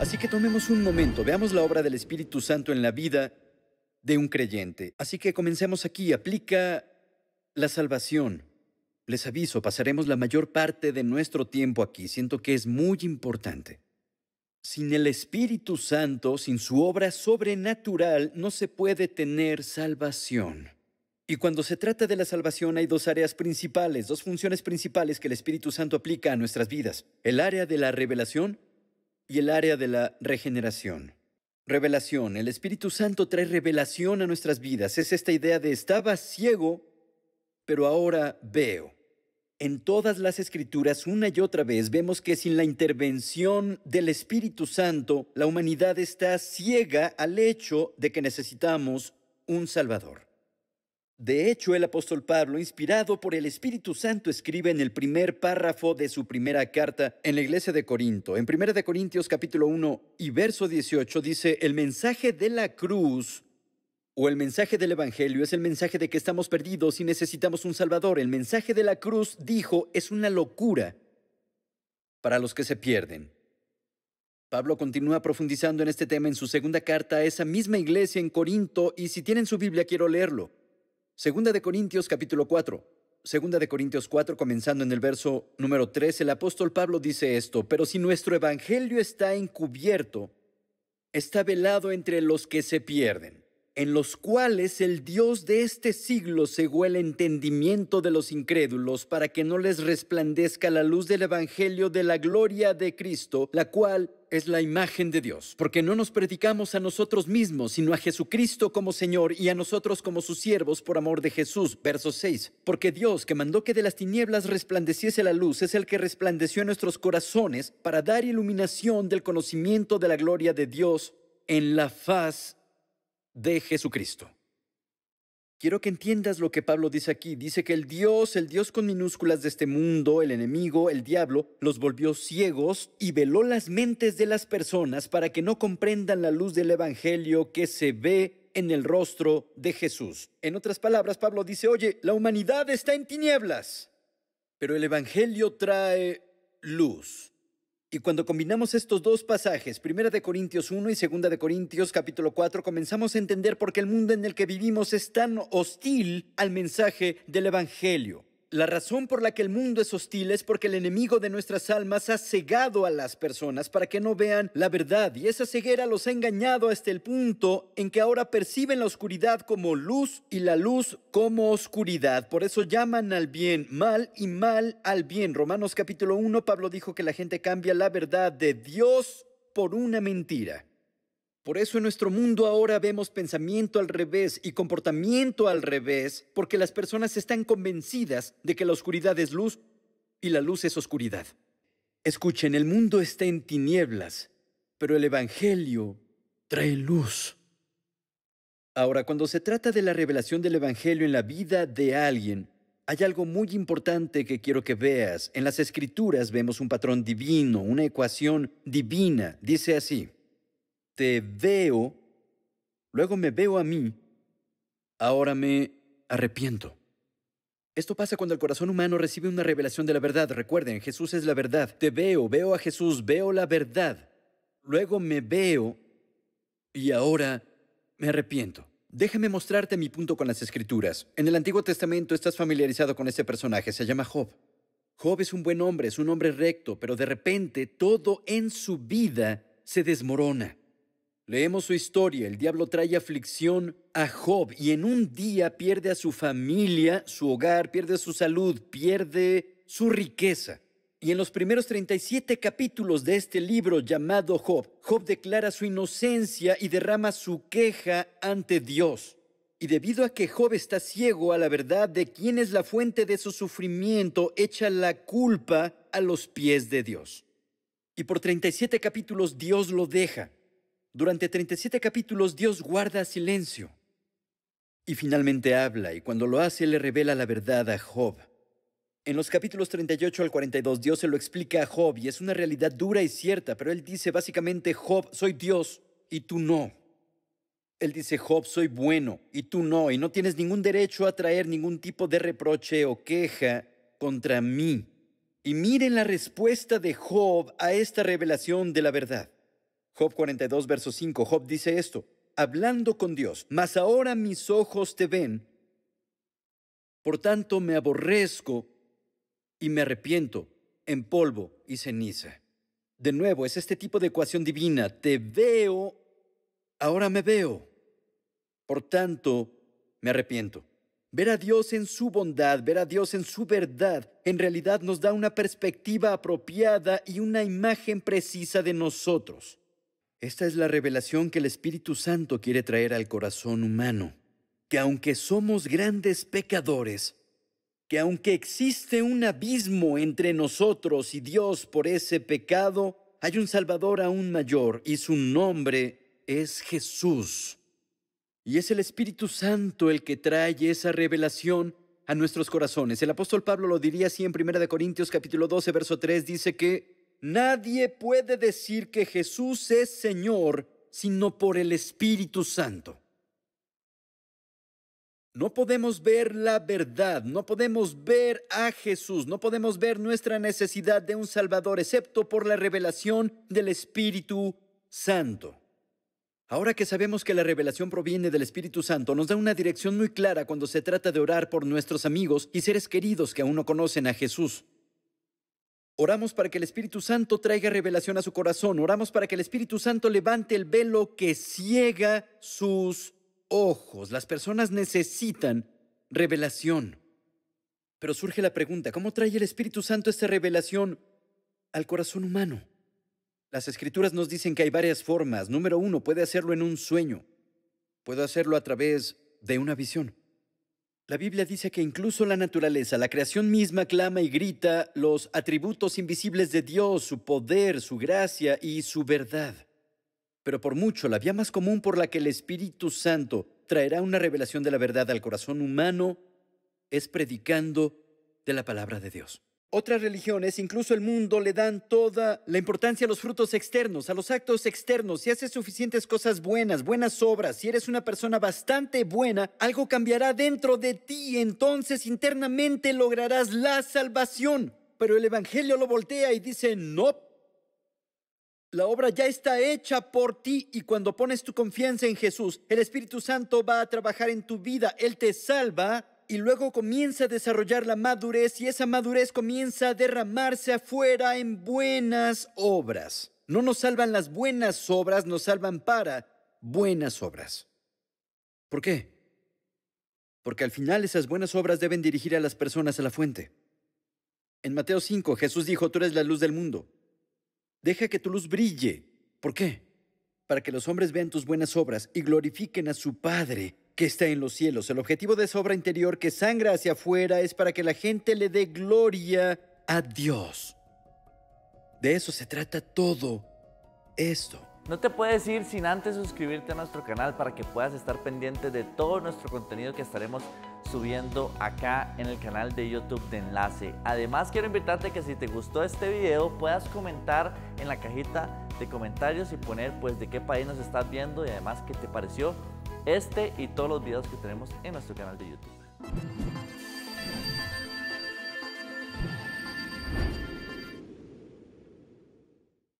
Así que tomemos un momento, veamos la obra del Espíritu Santo en la vida de un creyente. Así que comencemos aquí, aplica la salvación. Les aviso, pasaremos la mayor parte de nuestro tiempo aquí, siento que es muy importante. Sin el Espíritu Santo, sin su obra sobrenatural, no se puede tener salvación. Y cuando se trata de la salvación hay dos áreas principales, dos funciones principales que el Espíritu Santo aplica a nuestras vidas. El área de la revelación y el área de la regeneración. Revelación. El Espíritu Santo trae revelación a nuestras vidas. Es esta idea de estaba ciego, pero ahora veo. En todas las escrituras, una y otra vez, vemos que sin la intervención del Espíritu Santo, la humanidad está ciega al hecho de que necesitamos un Salvador. De hecho, el apóstol Pablo, inspirado por el Espíritu Santo, escribe en el primer párrafo de su primera carta en la iglesia de Corinto, en 1 de Corintios capítulo 1 y verso 18, dice, el mensaje de la cruz o el mensaje del Evangelio es el mensaje de que estamos perdidos y necesitamos un Salvador. El mensaje de la cruz, dijo, es una locura para los que se pierden. Pablo continúa profundizando en este tema en su segunda carta a esa misma iglesia en Corinto y si tienen su Biblia quiero leerlo. Segunda de Corintios capítulo 4. Segunda de Corintios 4, comenzando en el verso número 3, el apóstol Pablo dice esto, pero si nuestro evangelio está encubierto, está velado entre los que se pierden en los cuales el Dios de este siglo cegó el entendimiento de los incrédulos para que no les resplandezca la luz del Evangelio de la gloria de Cristo, la cual es la imagen de Dios, porque no nos predicamos a nosotros mismos, sino a Jesucristo como Señor y a nosotros como sus siervos por amor de Jesús. Verso 6. Porque Dios, que mandó que de las tinieblas resplandeciese la luz, es el que resplandeció en nuestros corazones para dar iluminación del conocimiento de la gloria de Dios en la faz de Jesucristo. Quiero que entiendas lo que Pablo dice aquí. Dice que el Dios, el Dios con minúsculas de este mundo, el enemigo, el diablo, los volvió ciegos y veló las mentes de las personas para que no comprendan la luz del Evangelio que se ve en el rostro de Jesús. En otras palabras, Pablo dice, oye, la humanidad está en tinieblas, pero el Evangelio trae luz. Y cuando combinamos estos dos pasajes, Primera de Corintios 1 y Segunda de Corintios capítulo 4, comenzamos a entender por qué el mundo en el que vivimos es tan hostil al mensaje del Evangelio. La razón por la que el mundo es hostil es porque el enemigo de nuestras almas ha cegado a las personas para que no vean la verdad y esa ceguera los ha engañado hasta el punto en que ahora perciben la oscuridad como luz y la luz como oscuridad. Por eso llaman al bien mal y mal al bien. Romanos capítulo 1, Pablo dijo que la gente cambia la verdad de Dios por una mentira. Por eso en nuestro mundo ahora vemos pensamiento al revés y comportamiento al revés, porque las personas están convencidas de que la oscuridad es luz y la luz es oscuridad. Escuchen, el mundo está en tinieblas, pero el Evangelio trae luz. Ahora, cuando se trata de la revelación del Evangelio en la vida de alguien, hay algo muy importante que quiero que veas. En las Escrituras vemos un patrón divino, una ecuación divina. Dice así te veo, luego me veo a mí, ahora me arrepiento. Esto pasa cuando el corazón humano recibe una revelación de la verdad. Recuerden, Jesús es la verdad. Te veo, veo a Jesús, veo la verdad. Luego me veo y ahora me arrepiento. Déjame mostrarte mi punto con las escrituras. En el Antiguo Testamento estás familiarizado con este personaje, se llama Job. Job es un buen hombre, es un hombre recto, pero de repente todo en su vida se desmorona. Leemos su historia, el diablo trae aflicción a Job y en un día pierde a su familia, su hogar, pierde su salud, pierde su riqueza. Y en los primeros 37 capítulos de este libro llamado Job, Job declara su inocencia y derrama su queja ante Dios. Y debido a que Job está ciego a la verdad de quién es la fuente de su sufrimiento, echa la culpa a los pies de Dios. Y por 37 capítulos Dios lo deja. Durante 37 capítulos Dios guarda silencio. Y finalmente habla, y cuando lo hace le revela la verdad a Job. En los capítulos 38 al 42 Dios se lo explica a Job y es una realidad dura y cierta, pero él dice básicamente, Job, soy Dios y tú no. Él dice, Job, soy bueno y tú no, y no tienes ningún derecho a traer ningún tipo de reproche o queja contra mí. Y miren la respuesta de Job a esta revelación de la verdad. Job 42, verso 5, Job dice esto, hablando con Dios, mas ahora mis ojos te ven, por tanto me aborrezco y me arrepiento en polvo y ceniza. De nuevo, es este tipo de ecuación divina, te veo, ahora me veo, por tanto me arrepiento. Ver a Dios en su bondad, ver a Dios en su verdad, en realidad nos da una perspectiva apropiada y una imagen precisa de nosotros. Esta es la revelación que el Espíritu Santo quiere traer al corazón humano, que aunque somos grandes pecadores, que aunque existe un abismo entre nosotros y Dios por ese pecado, hay un Salvador aún mayor y su nombre es Jesús. Y es el Espíritu Santo el que trae esa revelación a nuestros corazones. El apóstol Pablo lo diría así en 1 Corintios capítulo 12, verso 3, dice que nadie puede decir que Jesús es Señor sino por el Espíritu Santo. No podemos ver la verdad, no podemos ver a Jesús, no podemos ver nuestra necesidad de un Salvador, excepto por la revelación del Espíritu Santo. Ahora que sabemos que la revelación proviene del Espíritu Santo, nos da una dirección muy clara cuando se trata de orar por nuestros amigos y seres queridos que aún no conocen a Jesús. Oramos para que el Espíritu Santo traiga revelación a su corazón. Oramos para que el Espíritu Santo levante el velo que ciega sus ojos. Las personas necesitan revelación. Pero surge la pregunta, ¿cómo trae el Espíritu Santo esta revelación al corazón humano? Las escrituras nos dicen que hay varias formas. Número uno, puede hacerlo en un sueño. Puede hacerlo a través de una visión. La Biblia dice que incluso la naturaleza, la creación misma, clama y grita los atributos invisibles de Dios, su poder, su gracia y su verdad. Pero por mucho, la vía más común por la que el Espíritu Santo traerá una revelación de la verdad al corazón humano es predicando de la palabra de Dios. Otras religiones, incluso el mundo, le dan toda la importancia a los frutos externos, a los actos externos. Si haces suficientes cosas buenas, buenas obras, si eres una persona bastante buena, algo cambiará dentro de ti, entonces internamente lograrás la salvación. Pero el Evangelio lo voltea y dice, no. La obra ya está hecha por ti y cuando pones tu confianza en Jesús, el Espíritu Santo va a trabajar en tu vida, Él te salva y luego comienza a desarrollar la madurez y esa madurez comienza a derramarse afuera en buenas obras. No nos salvan las buenas obras, nos salvan para buenas obras. ¿Por qué? Porque al final esas buenas obras deben dirigir a las personas a la fuente. En Mateo 5 Jesús dijo, tú eres la luz del mundo. Deja que tu luz brille. ¿Por qué? Para que los hombres vean tus buenas obras y glorifiquen a su Padre que está en los cielos. El objetivo de esa obra interior que sangra hacia afuera es para que la gente le dé gloria a Dios. De eso se trata todo esto. No te puedes ir sin antes suscribirte a nuestro canal para que puedas estar pendiente de todo nuestro contenido que estaremos subiendo acá en el canal de YouTube de Enlace. Además quiero invitarte que si te gustó este video puedas comentar en la cajita de comentarios y poner pues de qué país nos estás viendo y además qué te pareció este y todos los videos que tenemos en nuestro canal de YouTube.